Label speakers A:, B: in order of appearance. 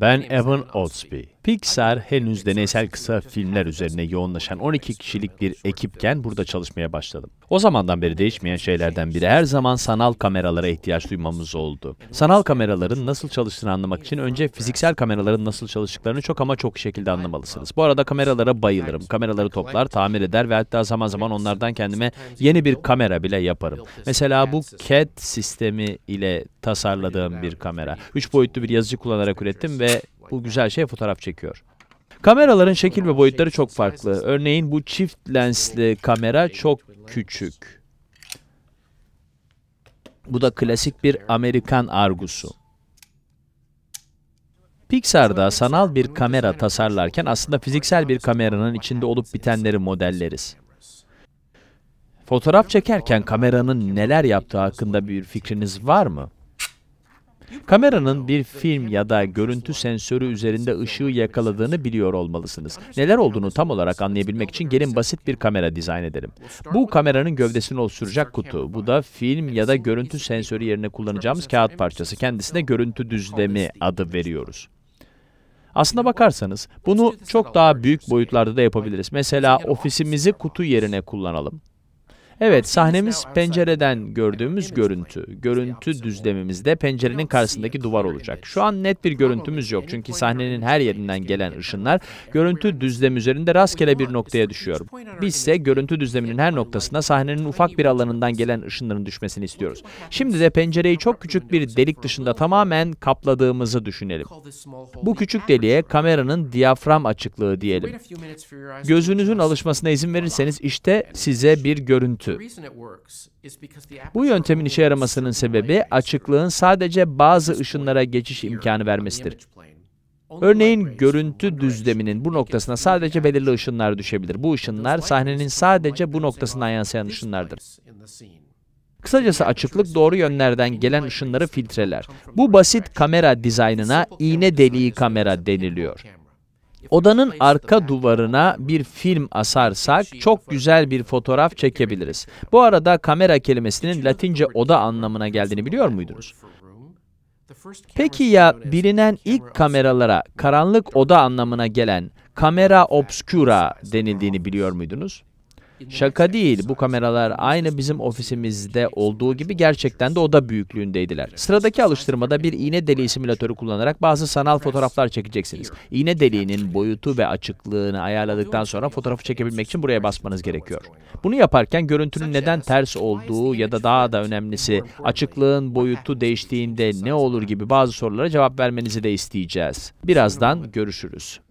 A: Ben Evan Otsby. Pixar henüz deneysel kısa filmler üzerine yoğunlaşan 12 kişilik bir ekipken burada çalışmaya başladım. O zamandan beri değişmeyen şeylerden biri her zaman sanal kameralara ihtiyaç duymamız oldu. Sanal kameraların nasıl çalıştığını anlamak için önce fiziksel kameraların nasıl çalıştıklarını çok ama çok şekilde anlamalısınız. Bu arada kameralara bayılırım. Kameraları toplar, tamir eder ve hatta zaman zaman onlardan kendime yeni bir kamera bile yaparım. Mesela bu CAD sistemi ile tasarladığım bir kamera. Üç boyutlu bir yazıcı kullanarak ürettim ve bu güzel şey fotoğraf çekiyor. Kameraların şekil ve boyutları çok farklı. Örneğin bu çift lensli kamera çok küçük. Bu da klasik bir Amerikan argusu. Pixar'da sanal bir kamera tasarlarken aslında fiziksel bir kameranın içinde olup bitenleri modelleriz. Fotoğraf çekerken kameranın neler yaptığı hakkında bir fikriniz var mı? Kameranın bir film ya da görüntü sensörü üzerinde ışığı yakaladığını biliyor olmalısınız. Neler olduğunu tam olarak anlayabilmek için gelin basit bir kamera dizayn edelim. Bu kameranın gövdesini oluşturacak kutu. Bu da film ya da görüntü sensörü yerine kullanacağımız kağıt parçası. Kendisine görüntü düzlemi adı veriyoruz. Aslına bakarsanız bunu çok daha büyük boyutlarda da yapabiliriz. Mesela ofisimizi kutu yerine kullanalım. Evet, sahnemiz pencereden gördüğümüz görüntü. Görüntü düzlemimizde pencerenin karşısındaki duvar olacak. Şu an net bir görüntümüz yok çünkü sahnenin her yerinden gelen ışınlar görüntü düzlem üzerinde rastgele bir noktaya düşüyor. Biz ise görüntü düzleminin her noktasına sahnenin ufak bir alanından gelen ışınların düşmesini istiyoruz. Şimdi de pencereyi çok küçük bir delik dışında tamamen kapladığımızı düşünelim. Bu küçük deliğe kameranın diyafram açıklığı diyelim. Gözünüzün alışmasına izin verirseniz işte size bir görüntü kötü. Bu yöntemin işe yaramasının sebebi açıklığın sadece bazı ışınlara geçiş imkanı vermesidir. Örneğin görüntü düzleminin bu noktasına sadece belirli ışınlar düşebilir. Bu ışınlar sahnenin sadece bu noktasından yansıyan ışınlardır. Kısacası açıklık doğru yönlerden gelen ışınları filtreler. Bu basit kamera dizaynına iğne deliği kamera deniliyor. Odanın şey arka duvarına bir film asarsak çok güzel bir fotoğraf çekebiliriz. Bu arada kamera kelimesinin Latince oda anlamına geldiğini biliyor muydunuz? Peki ya bilinen ilk kameralara karanlık oda anlamına gelen kamera obscura denildiğini biliyor muydunuz? Şaka değil bu kameralar aynı bizim ofisimizde olduğu gibi gerçekten de oda büyüklüğündeydiler. Sıradaki alıştırmada bir iğne deliği simülatörü kullanarak bazı sanal fotoğraflar çekeceksiniz. İğne deliğinin boyutu ve açıklığını ayarladıktan sonra fotoğrafı çekebilmek için buraya basmanız gerekiyor. Bunu yaparken görüntünün neden ters olduğu ya da daha da önemlisi açıklığın boyutu değiştiğinde ne olur gibi bazı sorulara cevap vermenizi de isteyeceğiz. Birazdan görüşürüz.